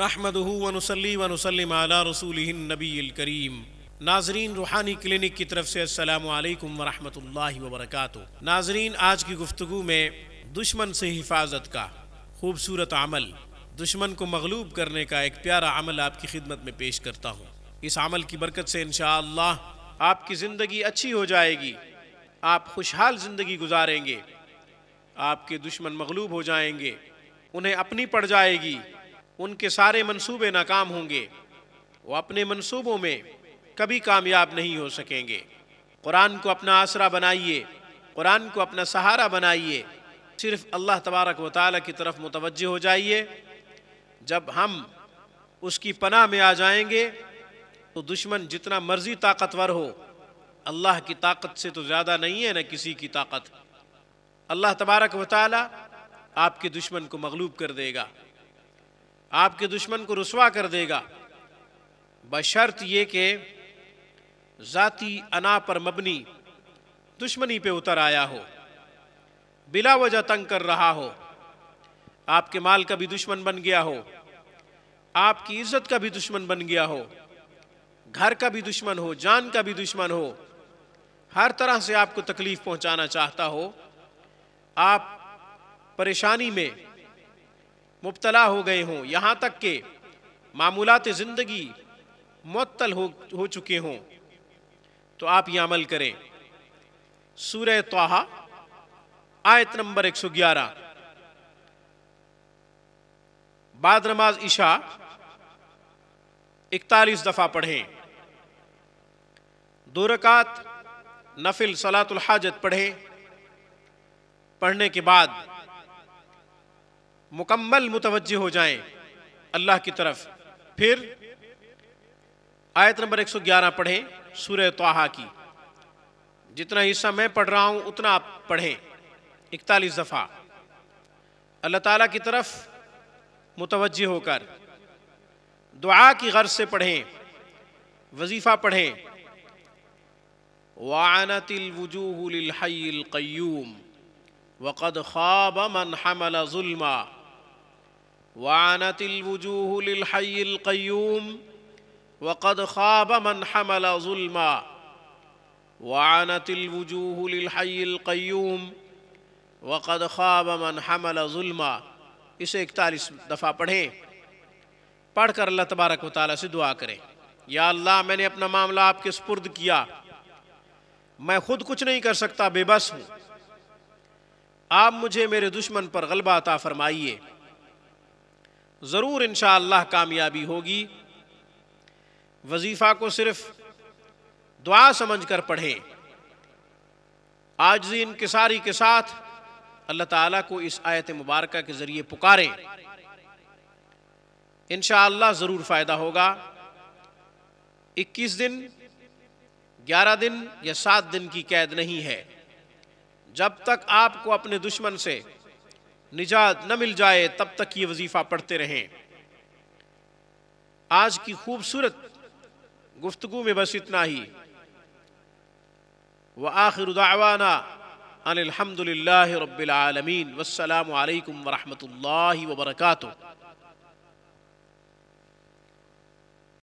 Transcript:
नाहमदूनसली वनसली आला रसूल नबी करीम नाजरीन रूहानी क्लिनिक की तरफ से अस्सलाम वालेकुम वरक वबरकातु नाजरीन आज की गुफ्तु में दुश्मन से हिफाजत का खूबसूरत अमल दुश्मन को मगलूब करने का एक प्यारा अमल आपकी खिदमत में पेश करता हूँ इस अमल की बरकत से इन आपकी ज़िंदगी अच्छी हो जाएगी आप खुशहाल ज़िंदगी गुजारेंगे आपके दुश्मन मगलूब हो जाएंगे उन्हें अपनी पड़ जाएगी उनके सारे मंसूबे नाकाम होंगे वो अपने मंसूबों में कभी कामयाब नहीं हो सकेंगे कुरान को अपना आसरा बनाइए कुरान को अपना सहारा बनाइए सिर्फ अल्लाह तबारक व ताल की तरफ मुतवजह हो जाइए जब हम उसकी पनाह में आ जाएंगे तो दुश्मन जितना मर्जी ताकतवर हो अल्लाह की ताकत से तो ज़्यादा नहीं है ना किसी की ताकत अल्लाह तबारक व आपके दुश्मन को मगलूब कर देगा आपके दुश्मन को रसवा कर देगा बशर्त ये कि ज़ाती अना पर मबनी दुश्मनी पे उतर आया हो बिला वजह तंग कर रहा हो आपके माल का भी दुश्मन बन गया हो आपकी इज्जत का भी दुश्मन बन गया हो घर का भी दुश्मन हो जान का भी दुश्मन हो हर तरह से आपको तकलीफ पहुंचाना चाहता हो आप परेशानी में मुबतला हो गए हों यहाँ तक के मामूलत ज़िंदगी मअतल हो हो चुके हों तो आप ये अमल करें सूर तोहा आयत नंबर 111 बाद नमाज ईशा इकतालीस दफ़ा पढ़ें दो रकात नफिल सलातुल हाजत पढ़ें पढ़ने के बाद मुकम्मल मुतवज हो जाएं अल्लाह की तरफ फिर आयत नंबर 111 पढ़ें सूर्य तोहा की जितना हिस्सा मैं पढ़ रहा हूं उतना आप पढ़ें इकतालीस दफ़ा अल्लाह ताला की तरफ मुतवजह होकर दुआ की गर्ज से पढ़ें वजीफ़ा पढ़ें वानतिलवजूहलहैल क्यूम वक़द ख्वाब मन हमला जुल्मा वानत वजूहलहैल्यूम वक़द ख्वाब मन हमला जुल्मा वानत वजूहलहैल्यूम वक़द ख्वाब मन हमला जुल्मा इसे इकतालीस दफ़ा पढ़ें पढ़ कर अल्लाह तबारक वाली से दुआ करें या अल्लाह मैंने अपना मामला आपके स्पुर्द किया मैं खुद कुछ नहीं कर सकता बेबस हूँ आप मुझे मेरे दुश्मन पर गलबा अता फरमाइए ज़रूर इन कामयाबी होगी वजीफ़ा को सिर्फ दुआ समझ कर आज आजजी इनकसारी के साथ अल्लाह ताला को इस आयत मुबारक के ज़रिए पुकारें इन ज़रूर फ़ायदा होगा 21 दिन 11 दिन या 7 दिन की कैद नहीं है जब तक आपको अपने दुश्मन से निजात न मिल जाए तब तक ये वजीफा पढ़ते रहें आज की खूबसूरत गुफ्तगु में बस इतना ही व आखिर दावाना अनिलहमदिल्ला रबालमीन वसलम वरहमल वबरकू